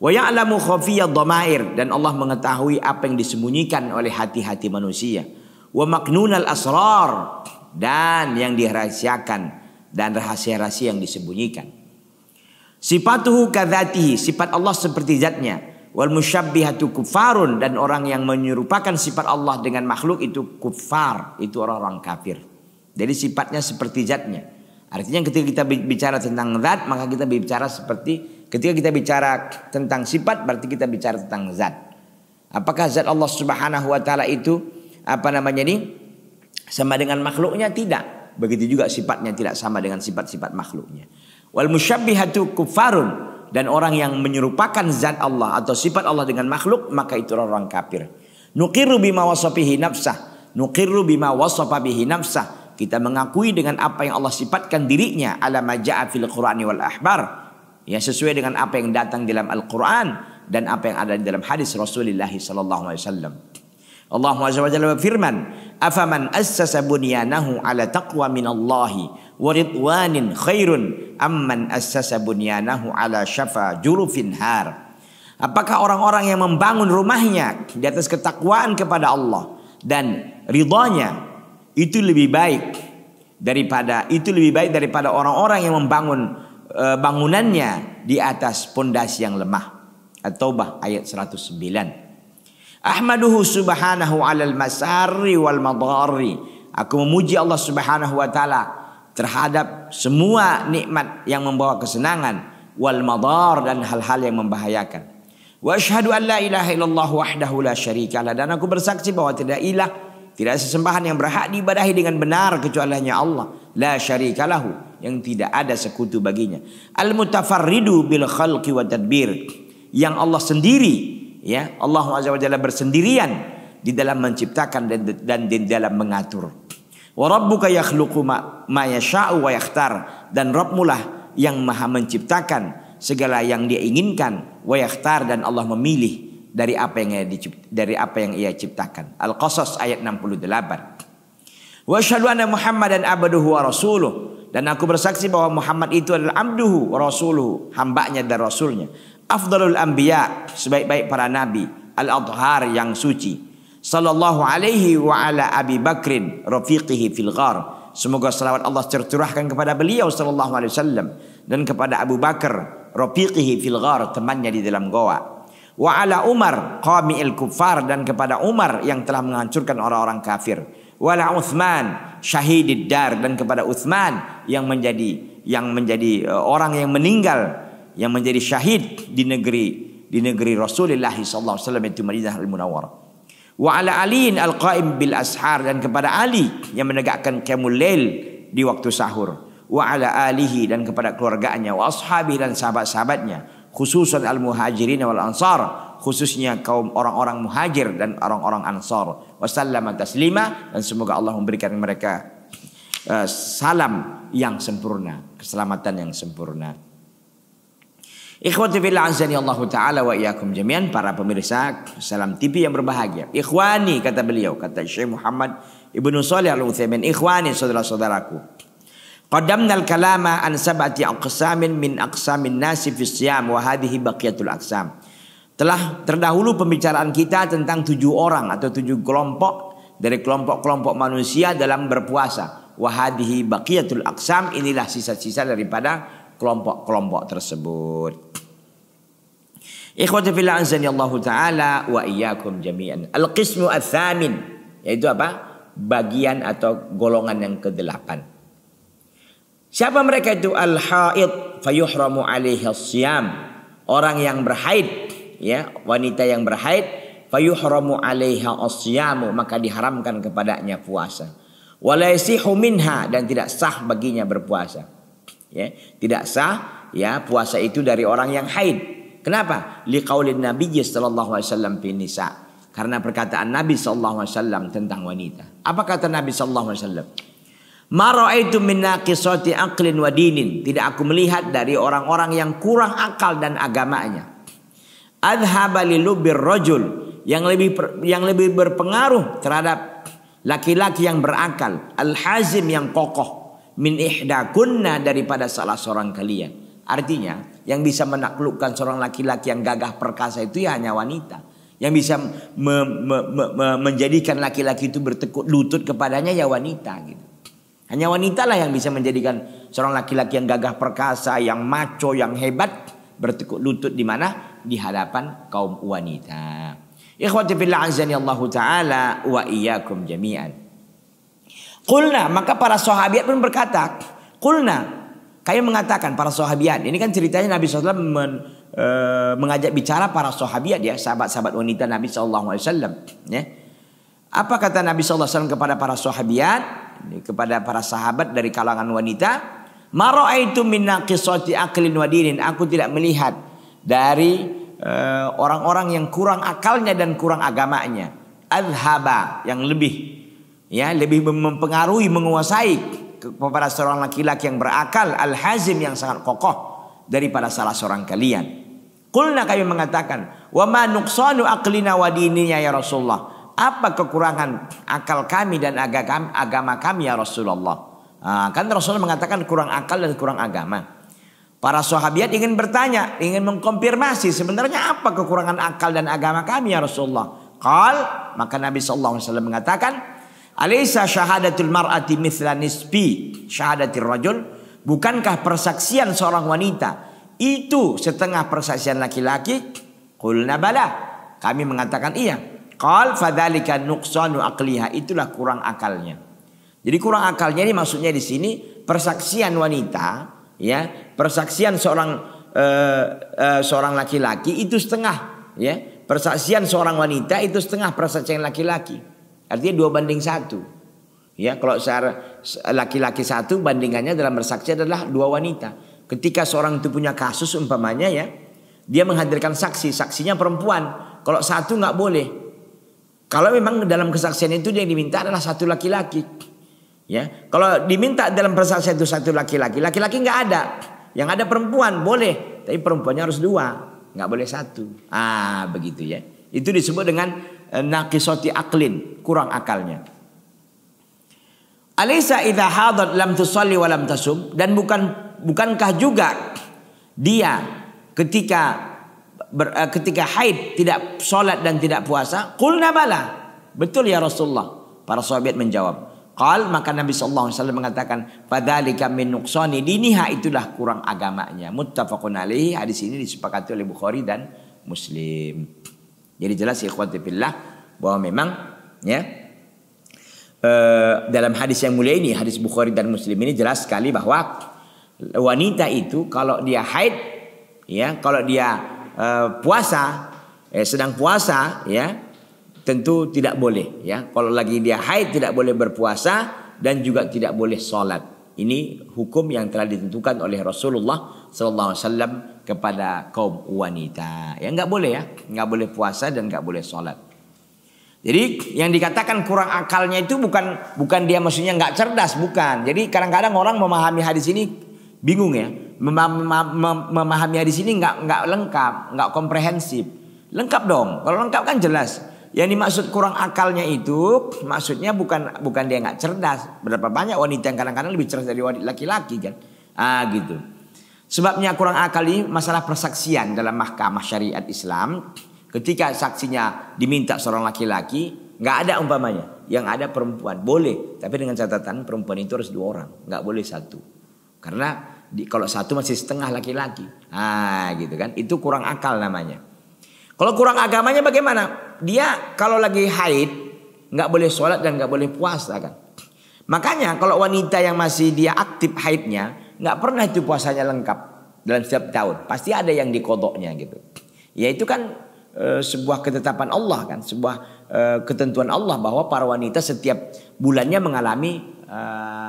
Wa ya'lamu khafiyad dhamair dan Allah mengetahui apa yang disembunyikan oleh hati-hati manusia. Wa maknunal asrar dan yang dirahasiakan dan rahasia-rahasia yang disembunyikan. Sifatuhu kadzatihi, sifat Allah seperti zatnya. Wal musyabbihatu kufarun dan orang yang menyerupakan sifat Allah dengan makhluk itu kufar, itu orang-orang kafir. Jadi sifatnya seperti zatnya. Artinya ketika kita bicara tentang zat maka kita bicara seperti Ketika kita bicara tentang sifat berarti kita bicara tentang zat. Apakah zat Allah Subhanahu wa taala itu apa namanya ini sama dengan makhluknya? Tidak. Begitu juga sifatnya tidak sama dengan sifat-sifat makhluknya. Wal musyabbihatu kufarun dan orang yang menyerupakan zat Allah atau sifat Allah dengan makhluk maka itu orang, -orang kafir. Nuqiru bima wasafihi nafsah. nukiru bima wasafa bihi nafsah. Kita mengakui dengan apa yang Allah sifatkan dirinya Alamaja'a fil Qur'ani wal ahbar yang sesuai dengan apa yang datang dalam Al-Qur'an dan apa yang ada di dalam hadis Rasulullah sallallahu alaihi wasallam. Allah Azza wa Jalla berfirman, "Afaman assasa bunyanahu ala taqwa min Allahi wa ridwanin khairun amman assasa bunyanahu ala syafa jurufin har." Apakah orang-orang yang membangun rumahnya di atas ketakwaan kepada Allah dan ridhonya itu lebih baik daripada itu lebih baik daripada orang-orang yang membangun Eh, bangunannya di atas pondasi yang lemah. At-Taubah ayat 109. Ahmaduhu subhanahu alal masari wal madari. Aku memuji Allah subhanahu wa ta'ala terhadap semua nikmat yang membawa kesenangan. Wal madar dan hal-hal yang membahayakan. Wa asyhadu an la ilaha illallah wahdahu la syarikalah. Dan aku bersaksi bahwa tidak ilah. Tidak sesembahan yang berhak diibadahi dengan benar kecuali hanya Allah. La syarikalahu yang tidak ada sekutu baginya. Al mutafarridu bil khalqi wa tadbir. Yang Allah sendiri ya, Allah Azza wa Jalla bersendirian di dalam menciptakan dan, dan di dalam mengatur. Wa rabbuka yakhluqu ma, ma yasha'u wa yakhtar dan rabb yang Maha menciptakan segala yang dia inginkan wa yakhtar dan Allah memilih dari apa yang ia dari apa yang ia ciptakan. Al-Qasas ayat 68. Wa syahadu anna Muhammadan abduhu wa rasuluhu dan aku bersaksi bahwa Muhammad itu adalah amduhu rasuluhu hambanya dan rasulnya afdalul anbiya sebaik-baik para nabi al adhar yang suci sallallahu alaihi wa ala abi bakrin rafiqihi fil ghar semoga selawat Allah tercurahkan kepada beliau sallallahu alaihi wasallam dan kepada Abu Bakar rafiqihi fil ghar temannya di dalam goa wa ala Umar qami al kufar dan kepada Umar yang telah menghancurkan orang-orang kafir wala Uthman syahidid dar dan kepada Uthman yang menjadi yang menjadi uh, orang yang meninggal yang menjadi syahid di negeri di negeri Rasulullah sallallahu alaihi wasallam itu Madinah al Munawwarah. Wa ala Aliin al-qaim bil ashar dan kepada Ali yang menegakkan qiyamul lail di waktu sahur. Wa ala alihi dan kepada keluarganya wa ashabi dan sahabat-sahabatnya khususan al-muhajirin wal ansar khususnya kaum orang-orang muhajir dan orang-orang ansor. Wassalamu taslima dan semoga Allah memberikan mereka eh, salam yang sempurna, keselamatan yang sempurna. Ikhwati fil anzani Allah taala wa iyyakum jami'an para pemirsa Salam TV yang berbahagia. Ikhwani kata beliau, kata Syekh Muhammad Ibnu Shalih Al-Utsaimin, ikhwani saudara-saudaraku. Qadamnal kalama an sab'ati aqsamin min aqsamin nasi fi siyam wa hadhihi baqiyatul aqsam. Telah terdahulu pembicaraan kita tentang tujuh orang atau tujuh kelompok dari kelompok-kelompok manusia dalam berpuasa. Wahadihi baqiyatul aksam inilah sisa-sisa daripada kelompok-kelompok tersebut. Ikhwati fillah anzani Allah taala wa iyyakum jami'an. Al-qismu ats-tsamin yaitu apa? Bagian atau golongan yang kedelapan. Siapa mereka itu? Al-haid fayuhramu alaihi siam Orang yang berhaid ya wanita yang berhaid fayuhramu 'alaiha asyamu maka diharamkan kepadanya puasa. Walaysihu minha dan tidak sah baginya berpuasa. Ya, tidak sah ya puasa itu dari orang yang haid. Kenapa? Liqaulin Nabi sallallahu alaihi wasallam nisa. Karena perkataan Nabi sallallahu alaihi wasallam tentang wanita. Apa kata Nabi sallallahu alaihi wasallam? Maraitu min naqisati aqlin wa dinin. Tidak aku melihat dari orang-orang yang kurang akal dan agamanya adhaba lilubir yang lebih yang lebih berpengaruh terhadap laki-laki yang berakal al hazim yang kokoh min ihdakunna daripada salah seorang kalian artinya yang bisa menaklukkan seorang laki-laki yang gagah perkasa itu ya hanya wanita yang bisa me, me, me, me, menjadikan laki-laki itu bertekuk lutut kepadanya ya wanita gitu. Hanya wanita lah yang bisa menjadikan seorang laki-laki yang gagah perkasa, yang maco, yang hebat bertekuk lutut di mana? di hadapan kaum wanita. Ikhwati fillah azani Allah taala wa iyyakum jami'an. Qulna, maka para sahabat pun berkata, kulna kaya mengatakan para sahabat. Ini kan ceritanya Nabi SAW men, e, mengajak bicara para sahabat ya, sahabat-sahabat wanita Nabi SAW. Ya. Apa kata Nabi SAW kepada para sahabat, kepada para sahabat dari kalangan wanita? Mara'aitu minna qisati aqlin wa dinin. Aku tidak melihat dari eh, orang-orang yang kurang akalnya dan kurang agamanya. Adhaba yang lebih ya lebih mempengaruhi menguasai kepada seorang laki-laki yang berakal al-hazim yang sangat kokoh daripada salah seorang kalian. Kulna kami mengatakan, wa ma nuqsanu aqlina wa dininya ya Rasulullah. Apa kekurangan akal kami dan agama kami ya Rasulullah? Ah, kan Rasulullah mengatakan kurang akal dan kurang agama. Para sahabat ingin bertanya, ingin mengkonfirmasi sebenarnya apa kekurangan akal dan agama kami ya Rasulullah. Qal, maka Nabi sallallahu alaihi wasallam mengatakan, "Alaisa syahadatul mar'ati mithla nisbi syahadatir rajul?" Bukankah persaksian seorang wanita itu setengah persaksian laki-laki? Qulna bala. Kami mengatakan iya. Qal fadzalika nuqsanu aqliha. Itulah kurang akalnya. Jadi kurang akalnya ini maksudnya di sini persaksian wanita ya persaksian seorang uh, uh, seorang laki-laki itu setengah ya persaksian seorang wanita itu setengah persaksian laki-laki artinya dua banding satu ya kalau laki-laki satu bandingannya dalam bersaksi adalah dua wanita ketika seorang itu punya kasus umpamanya ya dia menghadirkan saksi saksinya perempuan kalau satu nggak boleh kalau memang dalam kesaksian itu yang diminta adalah satu laki-laki Ya, kalau diminta dalam persaksian itu satu laki-laki, laki-laki nggak ada. Yang ada perempuan boleh, tapi perempuannya harus dua, nggak boleh satu. Ah, begitu ya. Itu disebut dengan eh, nakisoti aklin, kurang akalnya. Alisa idha hadat lam tusalli walam tasum dan bukan bukankah juga dia ketika ber, eh, ketika haid tidak sholat dan tidak puasa? kulna bala. Betul ya Rasulullah. Para sahabat menjawab. Qal maka Nabi sallallahu alaihi wasallam mengatakan fadzalika min nuqsani diniha itulah kurang agamanya. Muttafaqun alaihi hadis ini disepakati oleh Bukhari dan Muslim. Jadi jelas ikhwati fillah bahwa memang ya eh, dalam hadis yang mulia ini hadis Bukhari dan Muslim ini jelas sekali bahwa wanita itu kalau dia haid ya kalau dia eh, puasa eh, sedang puasa ya tentu tidak boleh ya. Kalau lagi dia haid tidak boleh berpuasa dan juga tidak boleh sholat. Ini hukum yang telah ditentukan oleh Rasulullah saw kepada kaum wanita. Ya nggak boleh ya, nggak boleh puasa dan nggak boleh sholat. Jadi yang dikatakan kurang akalnya itu bukan bukan dia maksudnya nggak cerdas bukan. Jadi kadang-kadang orang memahami hadis ini bingung ya, memahami hadis ini nggak nggak lengkap, nggak komprehensif. Lengkap dong. Kalau lengkap kan jelas. Yang dimaksud kurang akalnya itu maksudnya bukan bukan dia nggak cerdas. Berapa banyak wanita yang kadang-kadang lebih cerdas dari wanita laki-laki kan? Ah gitu. Sebabnya kurang akal ini masalah persaksian dalam mahkamah syariat Islam. Ketika saksinya diminta seorang laki-laki, nggak ada umpamanya. Yang ada perempuan boleh, tapi dengan catatan perempuan itu harus dua orang, nggak boleh satu. Karena di, kalau satu masih setengah laki-laki, ah gitu kan, itu kurang akal namanya. Kalau kurang agamanya bagaimana? Dia kalau lagi haid nggak boleh sholat dan nggak boleh puasa kan. Makanya kalau wanita yang masih dia aktif haidnya nggak pernah itu puasanya lengkap dalam setiap tahun. Pasti ada yang dikodoknya gitu. Ya itu kan e, sebuah ketetapan Allah kan, sebuah e, ketentuan Allah bahwa para wanita setiap bulannya mengalami e,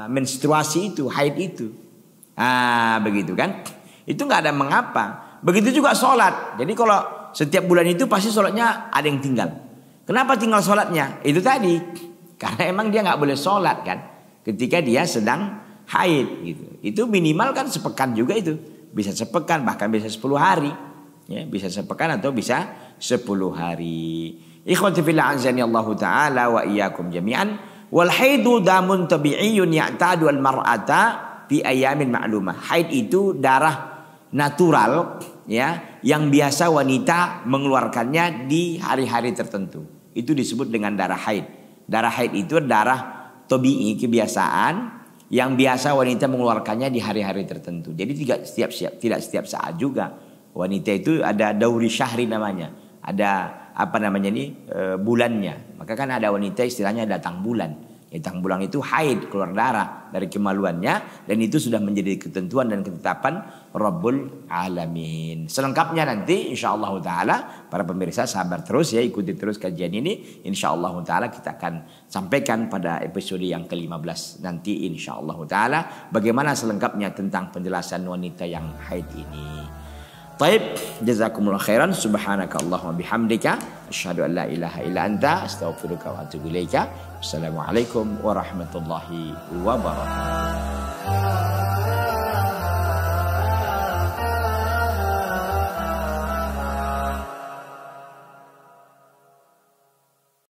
menstruasi itu, haid itu. Ah begitu kan? Itu nggak ada mengapa. Begitu juga sholat. Jadi kalau setiap bulan itu pasti sholatnya ada yang tinggal. Kenapa tinggal sholatnya? Itu tadi. Karena emang dia nggak boleh sholat kan. Ketika dia sedang haid gitu. Itu minimal kan sepekan juga itu. Bisa sepekan bahkan bisa sepuluh hari. Ya, bisa sepekan atau bisa sepuluh hari. Ikhwati fillah anzani Allah taala wa iyyakum jami'an. Wal haidu damun tabi'iyun ya'tadu al mar'ata fi ayamin ma'lumah. Haid itu darah natural ya yang biasa wanita mengeluarkannya di hari-hari tertentu. Itu disebut dengan darah haid. Darah haid itu darah tobi'i kebiasaan yang biasa wanita mengeluarkannya di hari-hari tertentu. Jadi tidak setiap, setiap tidak setiap saat juga wanita itu ada dauri syahri namanya. Ada apa namanya ini eh, bulannya. Maka kan ada wanita istilahnya datang bulan. Hitam bulang itu haid, keluar darah dari kemaluannya. Dan itu sudah menjadi ketentuan dan ketetapan Robul Alamin. Selengkapnya nanti insya Allah ta'ala para pemirsa sabar terus ya ikuti terus kajian ini. Insya Allah ta'ala kita akan sampaikan pada episode yang ke-15 nanti insya Allah ta'ala. Bagaimana selengkapnya tentang penjelasan wanita yang haid ini. Taib, jazakumullah khairan. Subhanaka Allahumma bihamdika. Asyhadu an la ilaha illa anta. Astaghfiruka wa atubu ilaika. Assalamualaikum warahmatullahi wabarakatuh.